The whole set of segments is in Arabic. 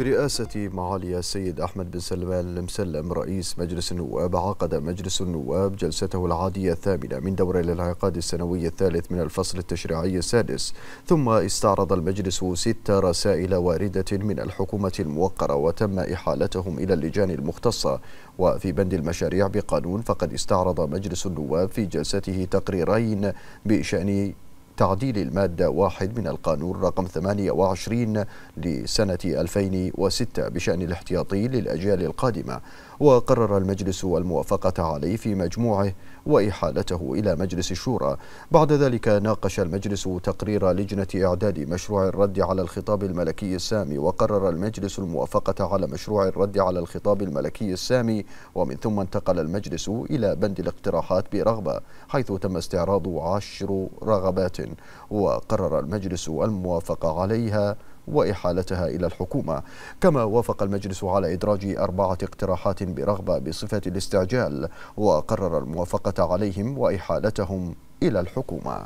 برئاسة معالي السيد أحمد بن سلمان المسلم رئيس مجلس النواب عقد مجلس النواب جلسته العادية الثامنة من دورة الانعقاد السنوي الثالث من الفصل التشريعي السادس ثم استعرض المجلس ست رسائل واردة من الحكومة الموقرة وتم إحالتهم إلى اللجان المختصة وفي بند المشاريع بقانون فقد استعرض مجلس النواب في جلسته تقريرين بشأن تعديل المادة واحد من القانون رقم 28 لسنة 2006 بشأن الاحتياطي للأجيال القادمة وقرر المجلس الموافقة عليه في مجموعه وإحالته إلى مجلس الشورى بعد ذلك ناقش المجلس تقرير لجنة إعداد مشروع الرد على الخطاب الملكي السامي وقرر المجلس الموافقة على مشروع الرد على الخطاب الملكي السامي ومن ثم انتقل المجلس إلى بند الاقتراحات برغبة حيث تم استعراض عشر رغبات وقرر المجلس الموافقة عليها وإحالتها إلى الحكومة كما وافق المجلس على إدراج أربعة اقتراحات برغبة بصفة الاستعجال وقرر الموافقة عليهم وإحالتهم إلى الحكومة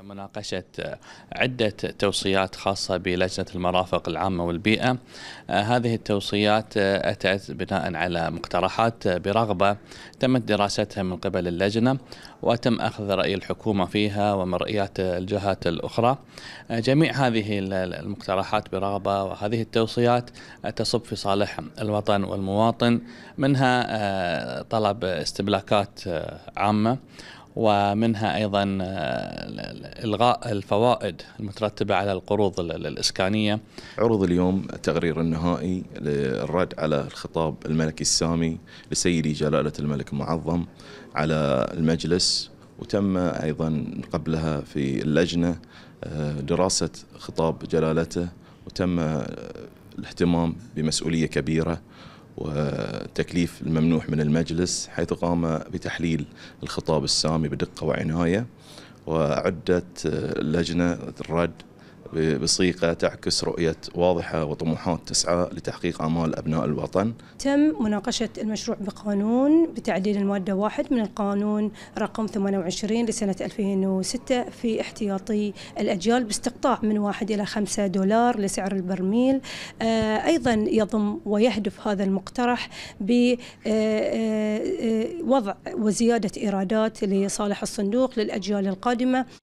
مناقشة عدة توصيات خاصة بلجنة المرافق العامة والبيئة آه، هذه التوصيات آه، أتت بناء على مقترحات آه، برغبة تمت دراستها من قبل اللجنة وتم أخذ رأي الحكومة فيها ومرئيات الجهات الأخرى جميع هذه المقترحات برغبة وهذه التوصيات تصب في صالح الوطن والمواطن منها طلب استبلاكات عامة ومنها ايضا آه، الغاء الفوائد المترتبه على القروض الاسكانيه. عروض اليوم التقرير النهائي للرد على الخطاب الملكي السامي لسيدي جلاله الملك المعظم على المجلس وتم ايضا قبلها في اللجنه آه، دراسه خطاب جلالته وتم آه، الاهتمام بمسؤوليه كبيره وتكليف الممنوح من المجلس حيث قام بتحليل الخطاب السامي بدقة وعناية وعدت آه، لجنة الرد بصيغة تعكس رؤية واضحة وطموحات تسعى لتحقيق آمال أبناء الوطن تم مناقشة المشروع بقانون بتعديل المادة واحد من القانون رقم 28 لسنة 2006 في احتياطي الأجيال باستقطاع من واحد إلى خمسة دولار لسعر البرميل آه، أيضا يضم ويهدف هذا المقترح بوضع آه، آه، وزيادة إيرادات لصالح الصندوق للأجيال القادمة